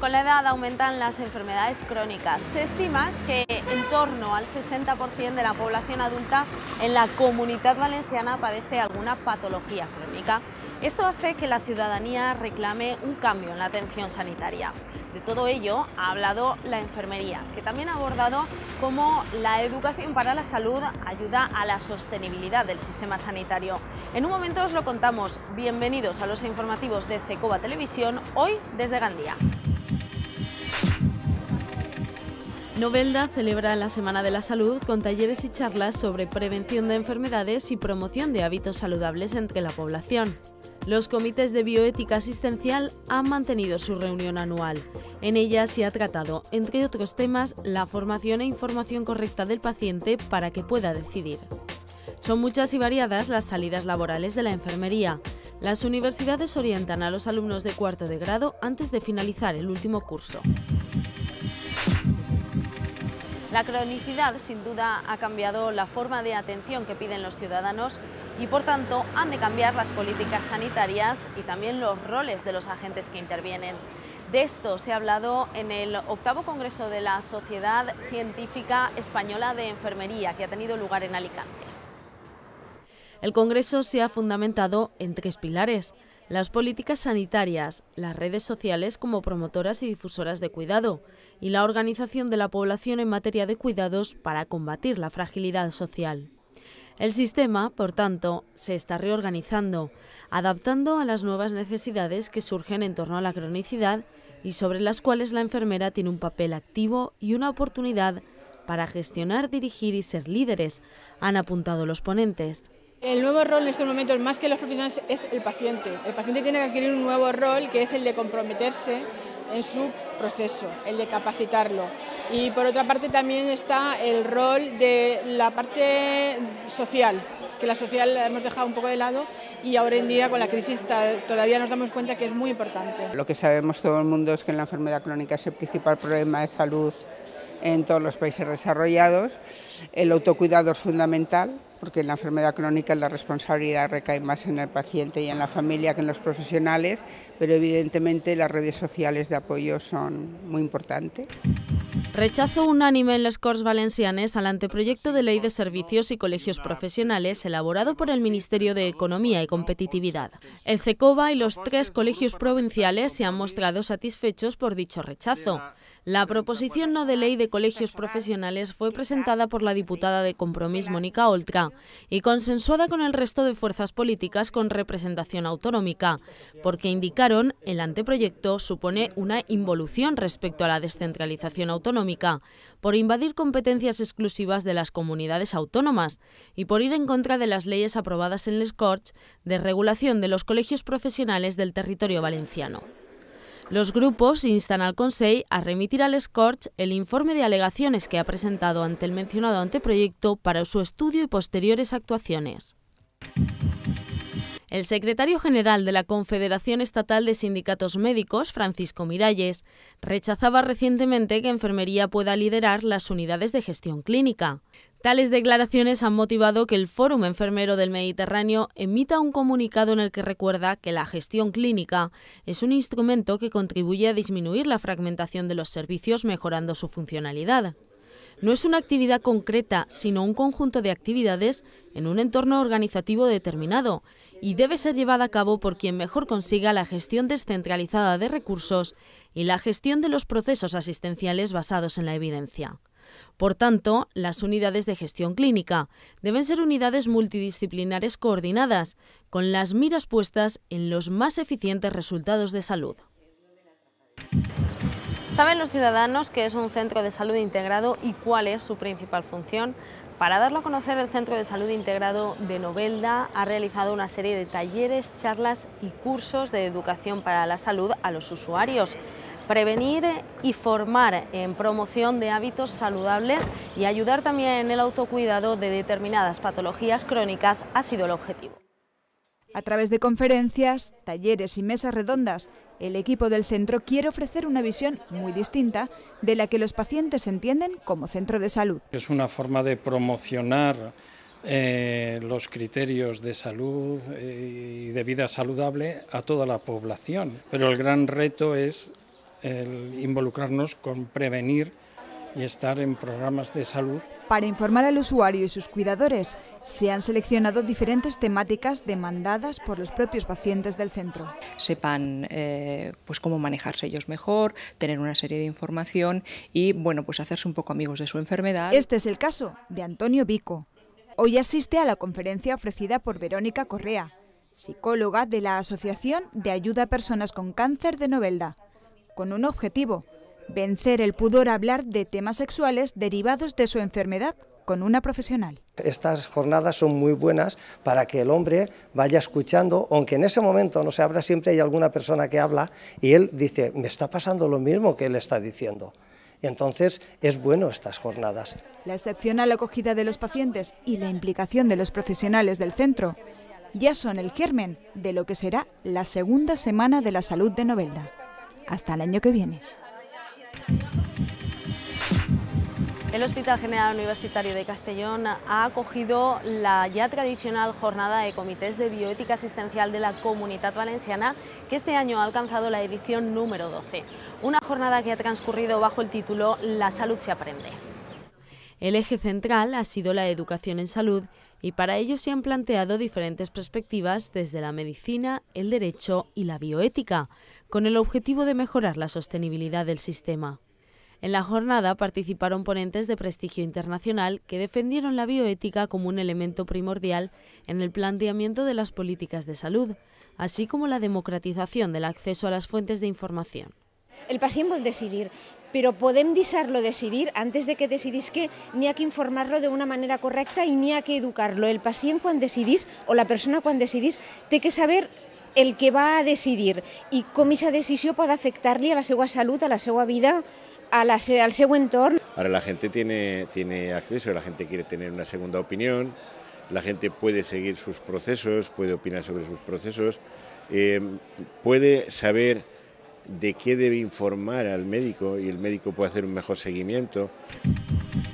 Con la edad aumentan las enfermedades crónicas. Se estima que en torno al 60% de la población adulta en la comunidad valenciana padece alguna patología crónica. Esto hace que la ciudadanía reclame un cambio en la atención sanitaria. De todo ello ha hablado la enfermería, que también ha abordado cómo la educación para la salud ayuda a la sostenibilidad del sistema sanitario. En un momento os lo contamos. Bienvenidos a los informativos de CECOBA Televisión, hoy desde Gandía. Novelda celebra la Semana de la Salud con talleres y charlas sobre prevención de enfermedades y promoción de hábitos saludables entre la población. Los comités de bioética asistencial han mantenido su reunión anual. En ella se ha tratado, entre otros temas, la formación e información correcta del paciente para que pueda decidir. Son muchas y variadas las salidas laborales de la enfermería. Las universidades orientan a los alumnos de cuarto de grado antes de finalizar el último curso. La cronicidad sin duda ha cambiado la forma de atención que piden los ciudadanos y por tanto han de cambiar las políticas sanitarias y también los roles de los agentes que intervienen. De esto se ha hablado en el octavo Congreso de la Sociedad Científica Española de Enfermería, que ha tenido lugar en Alicante. El Congreso se ha fundamentado en tres pilares. Las políticas sanitarias, las redes sociales como promotoras y difusoras de cuidado y la organización de la población en materia de cuidados para combatir la fragilidad social. El sistema, por tanto, se está reorganizando, adaptando a las nuevas necesidades que surgen en torno a la cronicidad y sobre las cuales la enfermera tiene un papel activo y una oportunidad para gestionar, dirigir y ser líderes, han apuntado los ponentes. El nuevo rol en estos momentos, más que los profesionales, es el paciente. El paciente tiene que adquirir un nuevo rol que es el de comprometerse en su proceso, el de capacitarlo. Y por otra parte también está el rol de la parte social, que la social la hemos dejado un poco de lado y ahora en día con la crisis todavía nos damos cuenta que es muy importante. Lo que sabemos todo el mundo es que la enfermedad crónica es el principal problema de salud en todos los países desarrollados. El autocuidado es fundamental porque en la enfermedad crónica la responsabilidad recae más en el paciente y en la familia que en los profesionales, pero evidentemente las redes sociales de apoyo son muy importantes. Rechazo unánime en las Corts Valencianes al anteproyecto de ley de servicios y colegios profesionales elaborado por el Ministerio de Economía y Competitividad. El cecova y los tres colegios provinciales se han mostrado satisfechos por dicho rechazo. La proposición no de ley de colegios profesionales fue presentada por la diputada de Compromís Mónica Oltra y consensuada con el resto de fuerzas políticas con representación autonómica, porque indicaron el anteproyecto supone una involución respecto a la descentralización autonómica, por invadir competencias exclusivas de las comunidades autónomas y por ir en contra de las leyes aprobadas en el Corts de regulación de los colegios profesionales del territorio valenciano. Los grupos instan al Consejo a remitir al Scorch el informe de alegaciones que ha presentado ante el mencionado anteproyecto para su estudio y posteriores actuaciones. El secretario general de la Confederación Estatal de Sindicatos Médicos, Francisco Miralles, rechazaba recientemente que enfermería pueda liderar las unidades de gestión clínica. Tales declaraciones han motivado que el Fórum Enfermero del Mediterráneo emita un comunicado en el que recuerda que la gestión clínica es un instrumento que contribuye a disminuir la fragmentación de los servicios mejorando su funcionalidad. No es una actividad concreta, sino un conjunto de actividades en un entorno organizativo determinado y debe ser llevada a cabo por quien mejor consiga la gestión descentralizada de recursos y la gestión de los procesos asistenciales basados en la evidencia. Por tanto, las unidades de gestión clínica deben ser unidades multidisciplinares coordinadas, con las miras puestas en los más eficientes resultados de salud. ¿Saben los ciudadanos qué es un centro de salud integrado y cuál es su principal función? Para darlo a conocer, el Centro de Salud Integrado de Novelda ha realizado una serie de talleres, charlas y cursos de educación para la salud a los usuarios. Prevenir y formar en promoción de hábitos saludables y ayudar también en el autocuidado de determinadas patologías crónicas ha sido el objetivo. A través de conferencias, talleres y mesas redondas, el equipo del centro quiere ofrecer una visión muy distinta de la que los pacientes entienden como centro de salud. Es una forma de promocionar eh, los criterios de salud eh, y de vida saludable a toda la población. Pero el gran reto es involucrarnos con prevenir y estar en programas de salud. Para informar al usuario y sus cuidadores, se han seleccionado diferentes temáticas demandadas por los propios pacientes del centro. Sepan eh, pues cómo manejarse ellos mejor, tener una serie de información y bueno, pues hacerse un poco amigos de su enfermedad. Este es el caso de Antonio Vico. Hoy asiste a la conferencia ofrecida por Verónica Correa, psicóloga de la Asociación de Ayuda a Personas con Cáncer de Novelda, con un objetivo, vencer el pudor a hablar de temas sexuales derivados de su enfermedad con una profesional. Estas jornadas son muy buenas para que el hombre vaya escuchando, aunque en ese momento no se abra siempre hay alguna persona que habla y él dice, me está pasando lo mismo que él está diciendo. Entonces es bueno estas jornadas. La excepcional acogida de los pacientes y la implicación de los profesionales del centro ya son el germen de lo que será la segunda semana de la salud de Novelda. Hasta el año que viene. El Hospital General Universitario de Castellón ha acogido la ya tradicional jornada de comités de bioética asistencial de la Comunidad Valenciana, que este año ha alcanzado la edición número 12. Una jornada que ha transcurrido bajo el título La salud se aprende. El eje central ha sido la educación en salud y para ello se han planteado diferentes perspectivas desde la medicina, el derecho y la bioética, con el objetivo de mejorar la sostenibilidad del sistema. En la jornada participaron ponentes de prestigio internacional que defendieron la bioética como un elemento primordial en el planteamiento de las políticas de salud, así como la democratización del acceso a las fuentes de información. El paciente vol decidir, pero ¿podemos deixar decidir antes de que decidís que ni ha que informarlo de una manera correcta y ni ha que educarlo. El paciente cuando decidís, o la persona cuando decidís, tiene que saber el que va a decidir y cómo esa decisión puede afectarle a la segua salud a la seva vida al Ahora la gente tiene, acceso, la gente quiere tener una segunda opinión, la gente puede seguir sus procesos, puede opinar sobre sus procesos, eh, puede saber de qué debe informar al médico y el médico puede hacer un mejor seguimiento.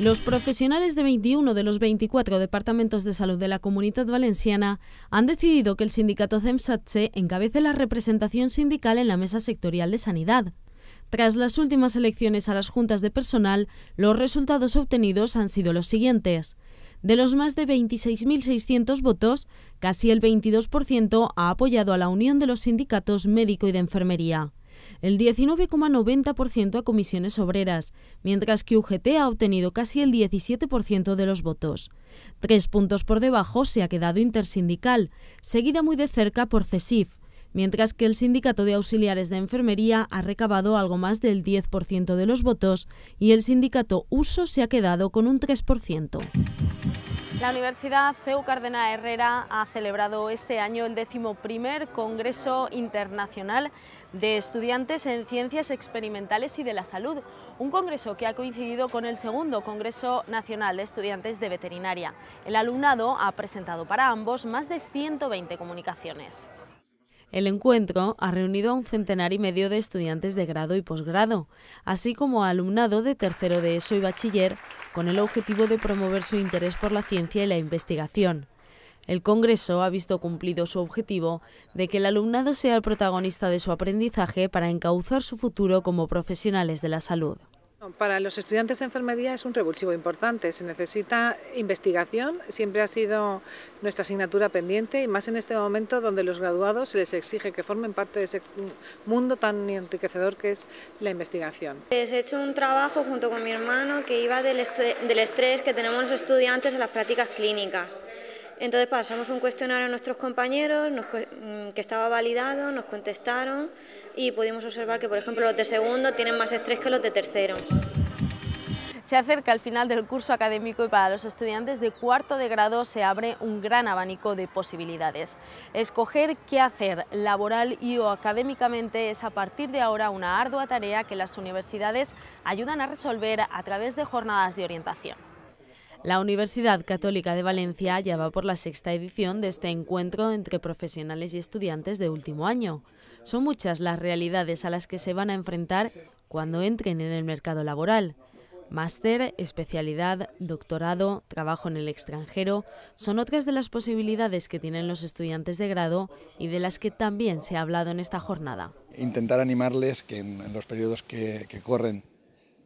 Los profesionales de 21 de los 24 departamentos de salud de la Comunidad Valenciana han decidido que el sindicato CEMSATSE encabece la representación sindical en la Mesa Sectorial de Sanidad. Tras las últimas elecciones a las juntas de personal, los resultados obtenidos han sido los siguientes. De los más de 26.600 votos, casi el 22% ha apoyado a la Unión de los Sindicatos Médico y de Enfermería el 19,90% a comisiones obreras, mientras que UGT ha obtenido casi el 17% de los votos. Tres puntos por debajo se ha quedado Intersindical, seguida muy de cerca por CESIF, mientras que el Sindicato de Auxiliares de Enfermería ha recabado algo más del 10% de los votos y el Sindicato Uso se ha quedado con un 3%. La Universidad CEU Cárdenas Herrera ha celebrado este año el primer Congreso Internacional de Estudiantes en Ciencias Experimentales y de la Salud, un congreso que ha coincidido con el segundo Congreso Nacional de Estudiantes de Veterinaria. El alumnado ha presentado para ambos más de 120 comunicaciones. El encuentro ha reunido a un centenar y medio de estudiantes de grado y posgrado, así como a alumnado de tercero de ESO y bachiller, con el objetivo de promover su interés por la ciencia y la investigación. El Congreso ha visto cumplido su objetivo de que el alumnado sea el protagonista de su aprendizaje para encauzar su futuro como profesionales de la salud. Para los estudiantes de enfermería es un revulsivo importante, se necesita investigación, siempre ha sido nuestra asignatura pendiente y más en este momento donde los graduados se les exige que formen parte de ese mundo tan enriquecedor que es la investigación. he hecho un trabajo junto con mi hermano que iba del estrés que tenemos los estudiantes en las prácticas clínicas. Entonces pasamos un cuestionario a nuestros compañeros mm, que estaba validado, nos contestaron y pudimos observar que, por ejemplo, los de segundo tienen más estrés que los de tercero. Se acerca el final del curso académico y para los estudiantes de cuarto de grado se abre un gran abanico de posibilidades. Escoger qué hacer laboral y o académicamente es a partir de ahora una ardua tarea que las universidades ayudan a resolver a través de jornadas de orientación. La Universidad Católica de Valencia ya va por la sexta edición de este encuentro entre profesionales y estudiantes de último año. Son muchas las realidades a las que se van a enfrentar cuando entren en el mercado laboral. Máster, especialidad, doctorado, trabajo en el extranjero son otras de las posibilidades que tienen los estudiantes de grado y de las que también se ha hablado en esta jornada. Intentar animarles que en, los periodos que, que corren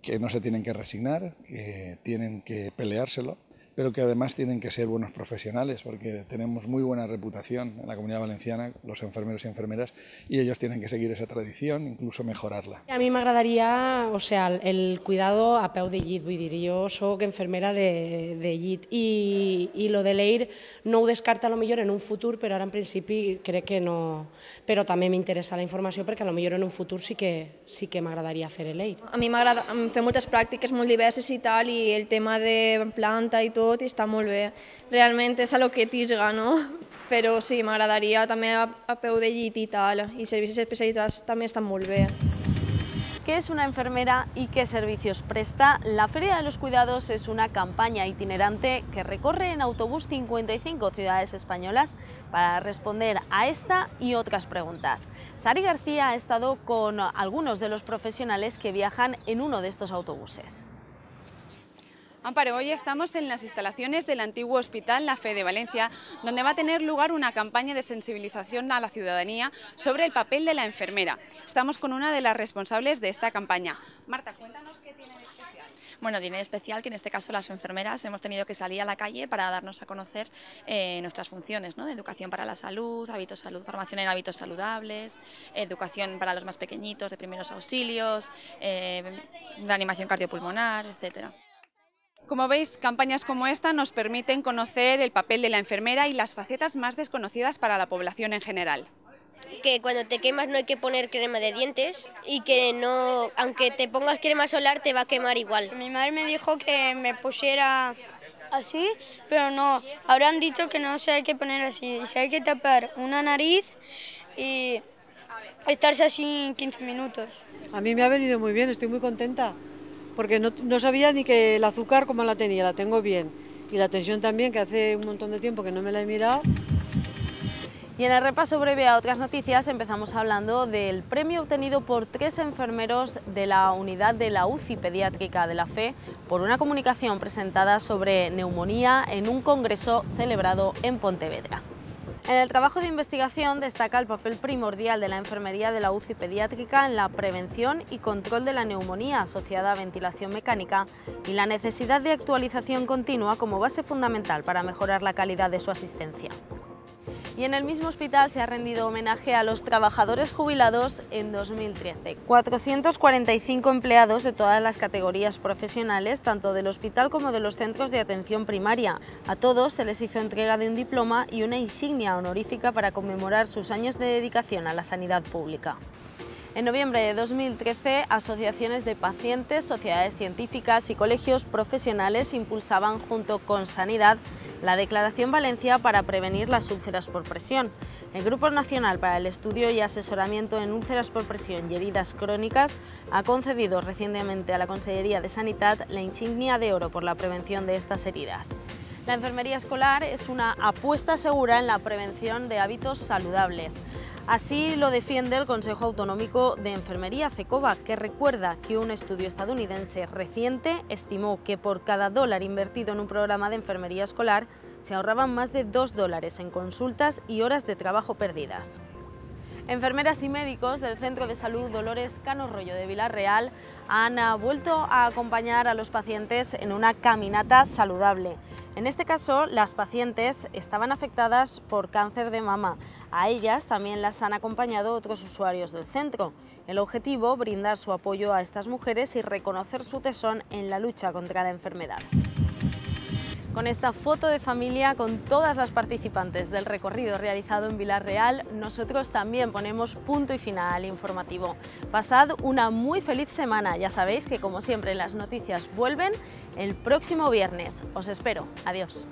que no se tienen que resignar, que tienen que peleárselo pero que además tienen que ser buenos profesionales, porque tenemos muy buena reputación en la comunidad valenciana, los enfermeros y enfermeras, y ellos tienen que seguir esa tradición, incluso mejorarla. A mí me agradaría, o sea, el cuidado a peu de voy a decir, yo soy enfermera de, de y lo de l'EIR no descarta a lo mejor en un futuro, pero ahora en principio creo que no... pero también me interesa la información porque a lo mejor en un futuro sí que, sí que hacer el l'EIR. A mí me hace muchas prácticas muy diversas y tal, y el tema de planta y todo y está muy bien. Realmente es a lo que tisga, no? pero sí, me agradaría también a peu y tal, y servicios especialitzats también están molt ¿Qué es una enfermera y qué servicios presta? La Feria de los Cuidados es una campaña itinerante que recorre en autobús 55 ciudades españolas para responder a esta y otras preguntas. Sari García ha estado con algunos de los profesionales que viajan en uno de estos autobuses. Amparo, hoy estamos en las instalaciones del antiguo Hospital La Fe de Valencia, donde va a tener lugar una campaña de sensibilización a la ciudadanía sobre el papel de la enfermera. Estamos con una de las responsables de esta campaña. Marta, cuéntanos qué tiene de especial. Bueno, tiene de especial que en este caso las enfermeras hemos tenido que salir a la calle para darnos a conocer eh, nuestras funciones, ¿no? educación para la salud, hábitos salud, formación en hábitos saludables, educación para los más pequeñitos de primeros auxilios, eh, reanimación cardiopulmonar, etcétera. Como veis, campañas como esta nos permiten conocer el papel de la enfermera y las facetas más desconocidas para la población en general. Que cuando te quemas no hay que poner crema de dientes y que no, aunque te pongas crema solar te va a quemar igual. Mi madre me dijo que me pusiera así, pero no, Ahora han dicho que no se hay que poner así, se hay que tapar una nariz y estarse así 15 minutos. A mí me ha venido muy bien, estoy muy contenta porque no, sabía ni que el azúcar como la tenía, la tengo bien. Y la tensión también, que hace un montón de tiempo que no me la he mirado. Y en el repaso breve a otras noticias empezamos hablando del premio obtenido por tres enfermeros de la unidad de la UCI pediátrica de la FE por una comunicación presentada sobre neumonía en un congreso celebrado en Pontevedra. En el trabajo de investigación destaca el papel primordial de la enfermería de la UCI pediátrica en la prevención y control de la neumonía asociada a ventilación mecánica y la necesidad de actualización continua como base fundamental para mejorar la calidad de su asistencia y en el mismo hospital se ha rendido homenaje a los trabajadores jubilados en 2013. 445 empleados de todas las categorías profesionales, tanto del hospital como de los centros de atención primaria. A todos se les hizo entrega de un diploma y una insignia honorífica para conmemorar sus años de dedicación a la sanidad pública. En noviembre de 2013, asociaciones de pacientes, sociedades científicas y colegios profesionales impulsaban junto con Sanidad la Declaración Valencia para prevenir las úlceras por presión. El Grupo Nacional para el Estudio y Asesoramiento en Úlceras por Presión y Heridas Crónicas ha concedido recientemente a la Consellería de Sanidad la insignia de oro por la prevención de estas heridas. La enfermería escolar es una apuesta segura en la prevención de hábitos saludables. Así lo defiende el Consejo Autonómico de Enfermería, CECOVA, que recuerda que un estudio estadounidense reciente estimó que por cada dólar invertido en un programa de enfermería escolar se ahorraban más de dos dólares en consultas y horas de trabajo perdidas. Enfermeras y médicos del Centro de Salud Dolores Cano Rollo de Villarreal han ah, vuelto a acompañar a los pacientes en una caminata saludable. En este caso, las pacientes estaban afectadas por cáncer de mama. A ellas también las han acompañado otros usuarios del centro. El objetivo, brindar su apoyo a estas mujeres y reconocer su tesón en la lucha contra la enfermedad. Con esta foto de familia, con todas las participantes del recorrido realizado en Villarreal, nosotros también ponemos punto y final informativo. Pasad una muy feliz semana. Ya sabéis que, como siempre, las noticias vuelven el próximo viernes. Os espero. Adiós.